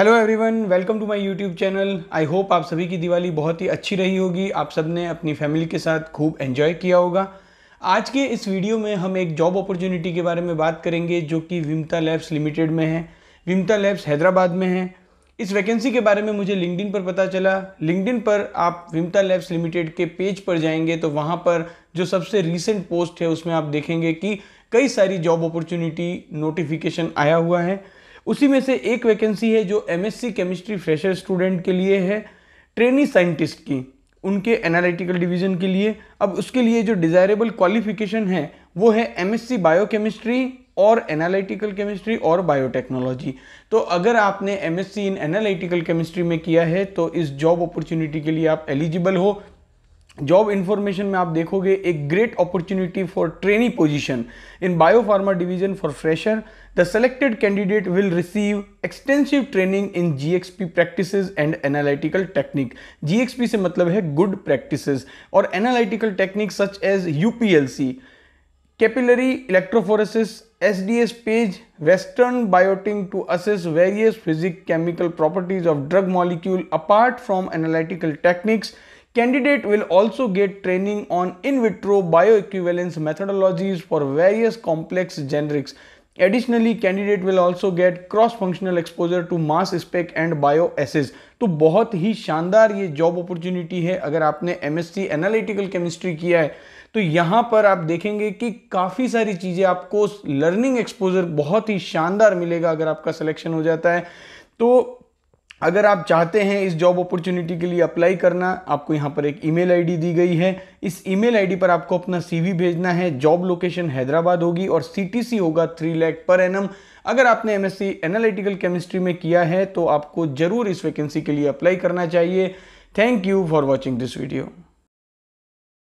Hello everyone welcome to my YouTube channel I hope आप सभी की दिवाली बहुत ही अच्छी रही होगी आप सब ने अपनी फैमिली के साथ खूब एंजॉय किया होगा आज के इस वीडियो में हम एक जॉब अपॉर्चुनिटी के बारे में बात करेंगे जो कि विमता लैब्स लिमिटेड में है विमता लैब्स हैदराबाद में है इस वैकेंसी के बारे में मुझे लिंकडिन पर पता चला लिंकडिन पर आप विमता लैब्स लिमिटेड के पेज पर जाएंगे तो वहाँ पर जो सबसे रिसेंट पोस्ट है उसमें आप देखेंगे कि कई सारी जॉब अपॉर्चुनिटी नोटिफिकेशन आया हुआ है उसी में से एक वैकेंसी है जो एमएससी केमिस्ट्री फ्रेशर स्टूडेंट के लिए है ट्रेनी साइंटिस्ट की उनके एनालिटिकल डिवीजन के लिए अब उसके लिए जो डिज़ायरेबल क्वालिफिकेशन है वो है एमएससी बायोकेमिस्ट्री और एनालिटिकल केमिस्ट्री और बायोटेक्नोलॉजी तो अगर आपने एमएससी इन एनालिटिकल केमिस्ट्री में किया है तो इस जॉब अपॉर्चुनिटी के लिए आप एलिजिबल हो जॉब इन्फॉर्मेशन में आप देखोगे एक great opportunity for trainee position in biopharma division for fresher the selected candidate will receive extensive training in GxP practices and analytical technique GxP से मतलब है गुड प्रैक्टिसेस और analytical technique such as UPLC capillary electrophoresis S page western blotting to assess various physico chemical properties of drug molecule apart from analytical techniques Candidate will also get training on in vitro bioequivalence methodologies for various complex generics. Additionally candidate will also get cross functional exposure to mass spec and bio assays तो बहुत ही शानदार ये job opportunity है अगर आपने M S C analytical chemistry किया है तो यहाँ पर आप देखेंगे कि काफ़ी सारी चीज़ें आपको लर्निंग एक्सपोजर बहुत ही शानदार मिलेगा अगर आपका सिलेक्शन हो जाता है तो अगर आप चाहते हैं इस जॉब अपॉर्चुनिटी के लिए अप्लाई करना आपको यहाँ पर एक ईमेल आईडी दी गई है इस ईमेल आईडी पर आपको अपना सीवी भेजना है जॉब लोकेशन हैदराबाद होगी और सीटीसी होगा थ्री लैख पर एनम अगर आपने एमएससी एनालिटिकल केमिस्ट्री में किया है तो आपको ज़रूर इस वैकेंसी के लिए अप्लाई करना चाहिए thank you for watching this video